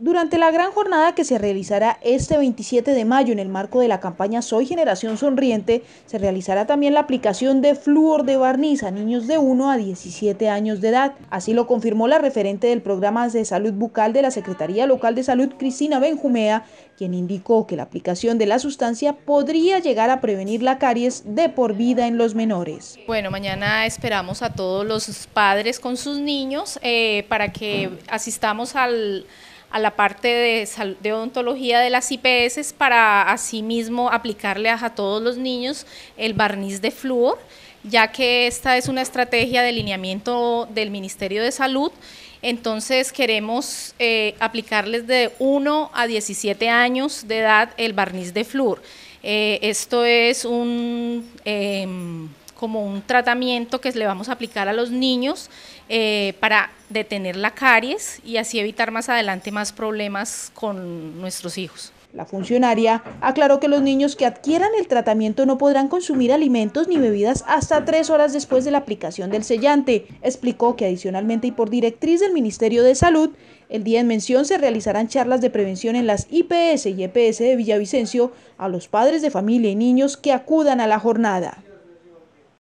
Durante la gran jornada que se realizará este 27 de mayo en el marco de la campaña Soy Generación Sonriente, se realizará también la aplicación de flúor de barniz a niños de 1 a 17 años de edad. Así lo confirmó la referente del programa de salud bucal de la Secretaría Local de Salud, Cristina Benjumea, quien indicó que la aplicación de la sustancia podría llegar a prevenir la caries de por vida en los menores. Bueno, mañana esperamos a todos los padres con sus niños eh, para que asistamos al a la parte de, de odontología de las IPS para asimismo aplicarle a, todos los niños el barniz de flúor, ya que esta es una estrategia de lineamiento del Ministerio de Salud. Entonces queremos eh, aplicarles de 1 a 17 años de edad el barniz de flúor. Eh, esto es un... Em, como un tratamiento que le vamos a aplicar a los niños eh, para detener la caries y así evitar más adelante más problemas con nuestros hijos. La funcionaria aclaró que los niños que adquieran el tratamiento no podrán consumir alimentos ni bebidas hasta tres horas después de la aplicación del sellante. Explicó que adicionalmente y por directriz del Ministerio de Salud, el día en mención se realizarán charlas de prevención en las IPS y EPS de Villavicencio a los padres de familia y niños que acudan a la jornada.